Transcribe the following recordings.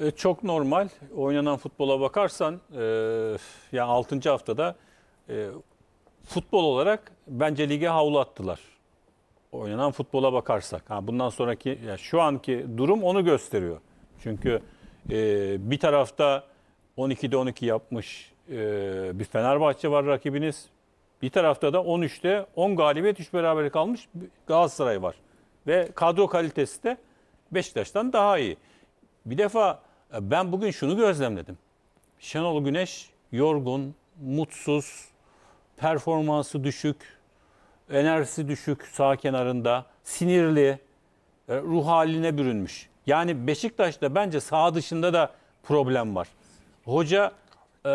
E, çok normal. Oynanan futbola bakarsan e, yani 6. haftada e, futbol olarak bence lige havlu attılar. Oynanan futbola bakarsak. Ha, bundan sonraki yani şu anki durum onu gösteriyor. Çünkü e, bir tarafta 12'de 12 yapmış e, bir Fenerbahçe var rakibiniz. Bir tarafta da 13'te 10 galibiyet 3 beraber kalmış Galatasaray var. Ve kadro kalitesi de Beşiktaş'tan daha iyi. Bir defa e, ben bugün şunu gözlemledim. Şenol Güneş yorgun, mutsuz, performansı düşük, enerjisi düşük sağ kenarında, sinirli, e, ruh haline bürünmüş. Yani Beşiktaş'ta bence sağ dışında da problem var. Hoca e,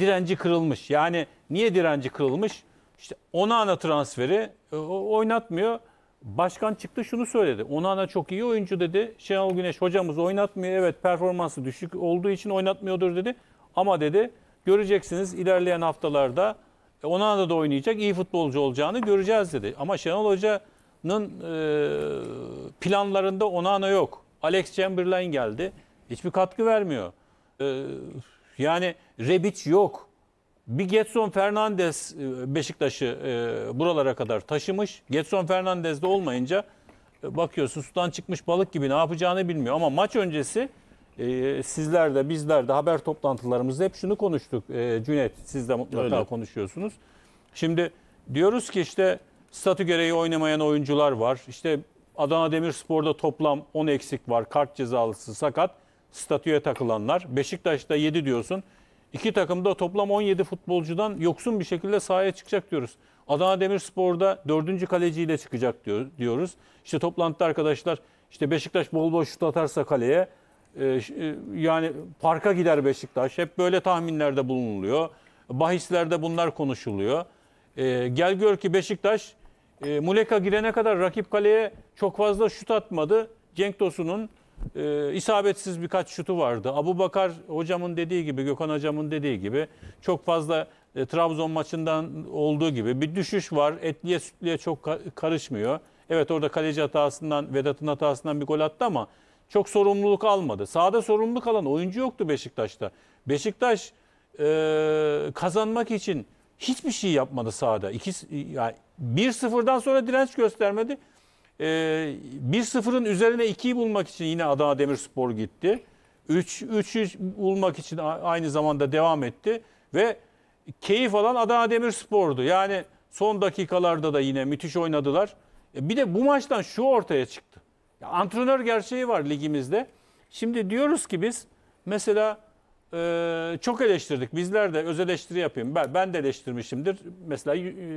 direnci kırılmış. Yani niye direnci kırılmış? İşte ona ana transferi e, oynatmıyor. Başkan çıktı şunu söyledi. Onana çok iyi oyuncu dedi. Şenol Güneş hocamız oynatmıyor. Evet performansı düşük olduğu için oynatmıyordur dedi. Ama dedi göreceksiniz ilerleyen haftalarda Onana da oynayacak iyi futbolcu olacağını göreceğiz dedi. Ama Şenol Hoca'nın e, planlarında Onana yok. Alex Chamberlain geldi. Hiçbir katkı vermiyor. E, yani Rebic yok. Bir Getson Fernandez e, Beşiktaş'ı e, buralara kadar taşımış. Getson Fernandez de olmayınca e, bakıyorsun sudan çıkmış balık gibi ne yapacağını bilmiyor. Ama maç öncesi e, sizler de bizler de haber toplantılarımızda hep şunu konuştuk. Cüneyt siz de mutlaka Öyle. konuşuyorsunuz. Şimdi diyoruz ki işte statü gereği oynamayan oyuncular var. İşte Adana Demirspor'da toplam 10 eksik var. Kart cezalısı, sakat, statüye takılanlar. Beşiktaş'ta 7 diyorsun. İki takım da toplam 17 futbolcudan yoksun bir şekilde sahaya çıkacak diyoruz. Adana Demirspor'da dördüncü kaleciyle çıkacak diyor, diyoruz. İşte toplantıda arkadaşlar işte Beşiktaş bol bol şut atarsa kaleye e, e, yani parka gider Beşiktaş. Hep böyle tahminlerde bulunuluyor. Bahislerde bunlar konuşuluyor. E, gel gör ki Beşiktaş e, Muleka girene kadar rakip kaleye çok fazla şut atmadı. Cenk Tosun'un e, isabetsiz birkaç şutu vardı. Abu Bakar hocamın dediği gibi, Gökhan hocamın dediği gibi çok fazla e, Trabzon maçından olduğu gibi bir düşüş var. Etliye sütliye çok ka karışmıyor. Evet orada kaleci hatasından, Vedat'ın hatasından bir gol attı ama çok sorumluluk almadı. Sahada sorumluluk alan oyuncu yoktu Beşiktaş'ta. Beşiktaş e, kazanmak için hiçbir şey yapmadı sahada. İki, yani 1-0'dan sonra direnç göstermedi. E, ee, 1-0'ın üzerine 2'yi bulmak için yine Adana Demirspor gitti. 3-3'ü bulmak için aynı zamanda devam etti. Ve keyif alan Adana Demirspor'du. Yani son dakikalarda da yine müthiş oynadılar. E, bir de bu maçtan şu ortaya çıktı. Ya, antrenör gerçeği var ligimizde. Şimdi diyoruz ki biz mesela e, çok eleştirdik. Bizler de öz eleştiri yapayım. Ben, ben de eleştirmişimdir. Mesela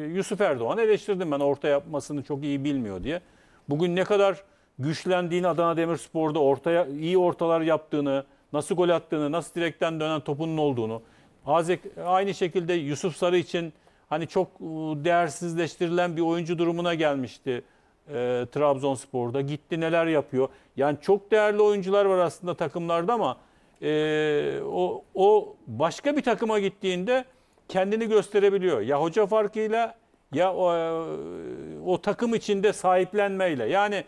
Yusuf Erdoğan eleştirdim ben orta yapmasını çok iyi bilmiyor diye. Bugün ne kadar güçlendiğini Adana Demirspor'da ortaya iyi ortalar yaptığını, nasıl gol attığını, nasıl direkten dönen topunun olduğunu. Aynı şekilde Yusuf Sarı için hani çok e, değersizleştirilen bir oyuncu durumuna gelmişti e, Trabzonspor'da. Gitti neler yapıyor. Yani çok değerli oyuncular var aslında takımlarda ama e, o, o başka bir takıma gittiğinde kendini gösterebiliyor. Ya hoca farkıyla ya o, e, o takım içinde sahiplenmeyle. Yani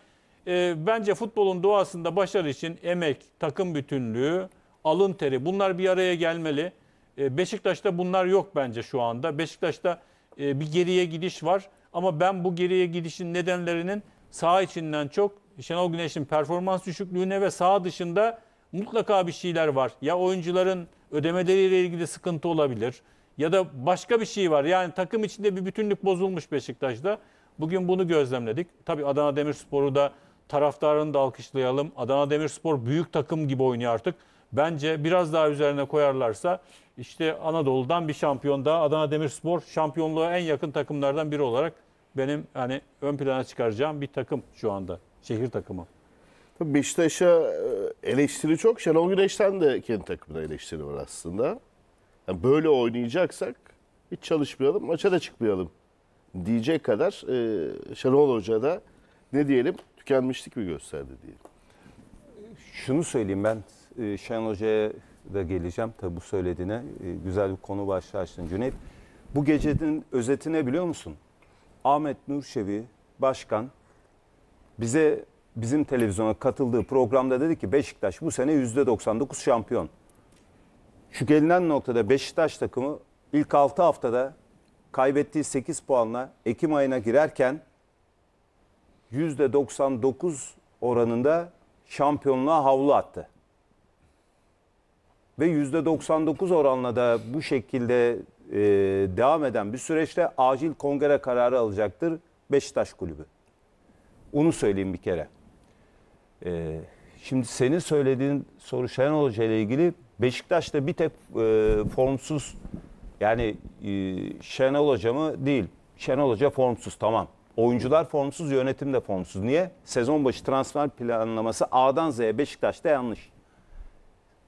e, bence futbolun doğasında başarı için emek, takım bütünlüğü, alın teri bunlar bir araya gelmeli. E, Beşiktaş'ta bunlar yok bence şu anda. Beşiktaş'ta e, bir geriye gidiş var. Ama ben bu geriye gidişin nedenlerinin sağ içinden çok Şenol Güneş'in performans düşüklüğüne ve sağ dışında mutlaka bir şeyler var. Ya oyuncuların ödemeleriyle ilgili sıkıntı olabilir ya da başka bir şey var. Yani takım içinde bir bütünlük bozulmuş Beşiktaş'ta. Bugün bunu gözlemledik. Tabii Adana Demirspor'u da taraftarını da alkışlayalım. Adana Demirspor büyük takım gibi oynuyor artık. Bence biraz daha üzerine koyarlarsa işte Anadolu'dan bir şampiyon daha Adana Demirspor şampiyonluğa en yakın takımlardan biri olarak benim hani ön plana çıkaracağım bir takım şu anda. Şehir takımı. Beşiktaş'a e, eleştiri çok. Şenol Güneş'ten de kendi takımına eleştiri var aslında. Yani böyle oynayacaksak hiç çalışmayalım, maça da çıkmayalım diyecek kadar e, Şenol Hoca da ne diyelim tükenmişlik mi gösterdi diyelim. Şunu söyleyeyim ben e, Şenol Hoca'ya da geleceğim tabi bu söylediğine. E, güzel bir konu başlığı açtın Cüneyt. Bu gecenin özeti ne biliyor musun? Ahmet Nurşevi Başkan bize bizim televizyona katıldığı programda dedi ki Beşiktaş bu sene %99 şampiyon. Şu gelinen noktada Beşiktaş takımı ilk 6 haftada kaybettiği 8 puanla Ekim ayına girerken %99 oranında şampiyonluğa havlu attı. Ve %99 oranla da bu şekilde e, devam eden bir süreçte acil kongre kararı alacaktır Beşiktaş Kulübü. Onu söyleyeyim bir kere. E, şimdi senin söylediğin soru Şenol Hoca ile ilgili Beşiktaş'ta bir tek e, formsuz yani e, Şenol Hoca mı değil. Şenol Hoca formsuz tamam. Oyuncular formsuz, yönetim de formsuz. Niye? Sezon başı transfer planlaması A'dan Z'ye Beşiktaş'ta yanlış.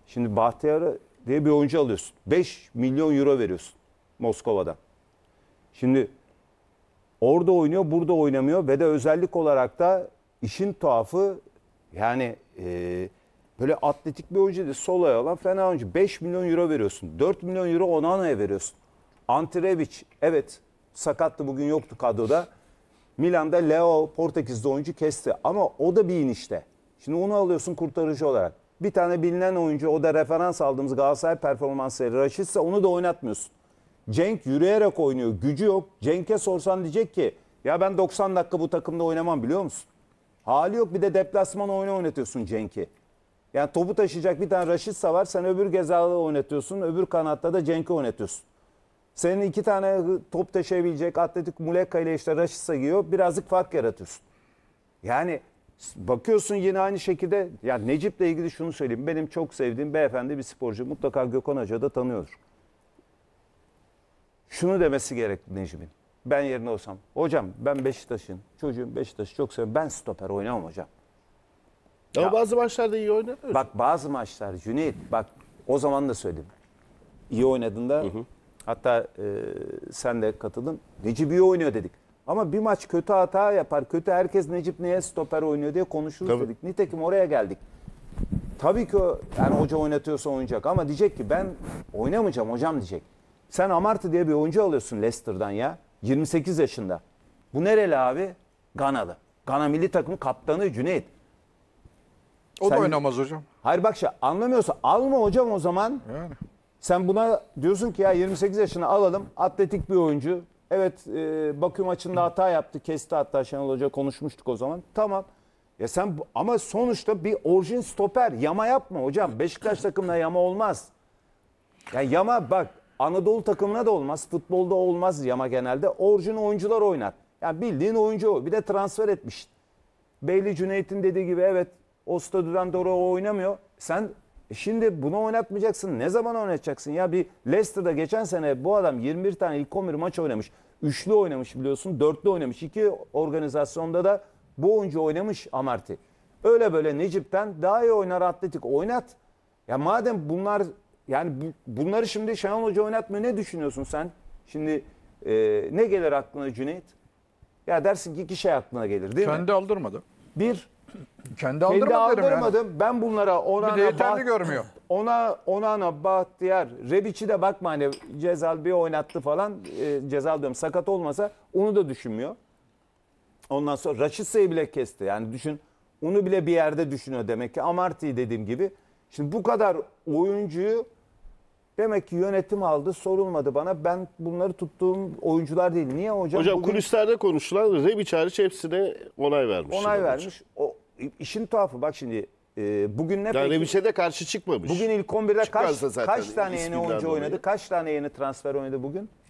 Şimdi Bahtiyar'ı diye bir oyuncu alıyorsun. 5 milyon euro veriyorsun Moskova'dan. Şimdi orada oynuyor, burada oynamıyor ve de özellik olarak da işin tuhafı yani e, Böyle atletik bir oyuncu değil. Sol ayağı olan fena oyuncu. 5 milyon euro veriyorsun. 4 milyon euro Onana'ya veriyorsun. Antirevic evet sakattı bugün yoktu kadroda. Milan'da Leo Portekiz'de oyuncu kesti ama o da bir inişte. Şimdi onu alıyorsun kurtarıcı olarak. Bir tane bilinen oyuncu o da referans aldığımız Galatasaray performansları Raşit'se onu da oynatmıyorsun. Cenk yürüyerek oynuyor. Gücü yok. Cenk'e sorsan diyecek ki ya ben 90 dakika bu takımda oynamam biliyor musun? Hali yok bir de deplasman oyunu oynatıyorsun Cenk'i. Yani topu taşıyacak bir tane Raşitsa var. Sen öbür Gezalı oynatıyorsun. Öbür kanatta da Cenk'i oynatıyorsun. Senin iki tane top taşıyabilecek Atletik Muleka ile işte Raşitsa giyiyor. Birazcık fark yaratıyorsun. Yani bakıyorsun yine aynı şekilde. Ya Necip'le ilgili şunu söyleyeyim. Benim çok sevdiğim beyefendi bir sporcu. Mutlaka Gökhan Hoca da tanıyordur. Şunu demesi gerekli Necip'in. Ben yerine olsam. Hocam ben Beşiktaş'ın çocuğum Beşiktaş'ı çok seviyorum. Ben stoper oynamam hocam. Ama bazı maçlarda iyi oynamıyor. Bak bazı maçlar Cüneyt bak o zaman da söyledim. İyi oynadığında hatta e, sen de katıldın. Necip iyi oynuyor dedik. Ama bir maç kötü hata yapar. Kötü herkes Necip neye stoper oynuyor diye konuşuruz Tabii. dedik. Nitekim oraya geldik. Tabii ki yani hoca oynatıyorsa oynayacak ama diyecek ki ben oynamayacağım hocam diyecek. Sen Amartı diye bir oyuncu alıyorsun Leicester'dan ya. 28 yaşında. Bu nereli abi? Ganalı. Gana milli takımı kaptanı Cüneyt. O Sen, da oynamaz hocam. Hayır bak şimdi anlamıyorsa alma hocam o zaman. Yani. Sen buna diyorsun ki ya 28 yaşına alalım atletik bir oyuncu. Evet e, Bakü maçında hata yaptı kesti hatta Şenol Hoca konuşmuştuk o zaman. Tamam. Ya sen ama sonuçta bir orijin stoper yama yapma hocam. Beşiktaş takımına yama olmaz. Yani yama bak Anadolu takımına da olmaz. Futbolda olmaz yama genelde. Orijin oyuncular oynar. Yani bildiğin oyuncu o. Bir de transfer etmiş. Beyli Cüneyt'in dediği gibi evet o stadyumdan doğru oynamıyor. Sen e şimdi bunu oynatmayacaksın. Ne zaman oynatacaksın? Ya bir Leicester'da geçen sene bu adam 21 tane ilk 11 maç oynamış. Üçlü oynamış biliyorsun. Dörtlü oynamış. iki organizasyonda da bu oyuncu oynamış Amarty. Öyle böyle Necip'ten daha iyi oynar atletik oynat. Ya madem bunlar yani bunları şimdi Şenol Hoca oynatmıyor ne düşünüyorsun sen? Şimdi e, ne gelir aklına Cüneyt? Ya dersin ki iki şey aklına gelir değil Kendi mi? Kendi aldırmadı. Bir, kendi Kendi aldırmadım. Yani. Ben bunlara ona Bir de yeterli görmüyor. Ona ona Bahtiyar, Rebic'i de bakma hani Cezal bir oynattı falan. E, Cezal diyorum sakat olmasa onu da düşünmüyor. Ondan sonra Raşitsa'yı bile kesti. Yani düşün onu bile bir yerde düşünüyor demek ki. Amarty dediğim gibi. Şimdi bu kadar oyuncuyu demek ki yönetim aldı sorulmadı bana. Ben bunları tuttuğum oyuncular değil. Niye hocam? Hocam Bugün- kulislerde konuşulan Rebic hariç hepsine onay vermiş. onay vermiş. O, işin tuhafı bak şimdi e, bugün ne Yani peki? de karşı çıkmamış. Bugün ilk 11'de kaç, Çıkarsa kaç tane yeni oyuncu oynadı? Kaç tane yeni transfer oynadı bugün?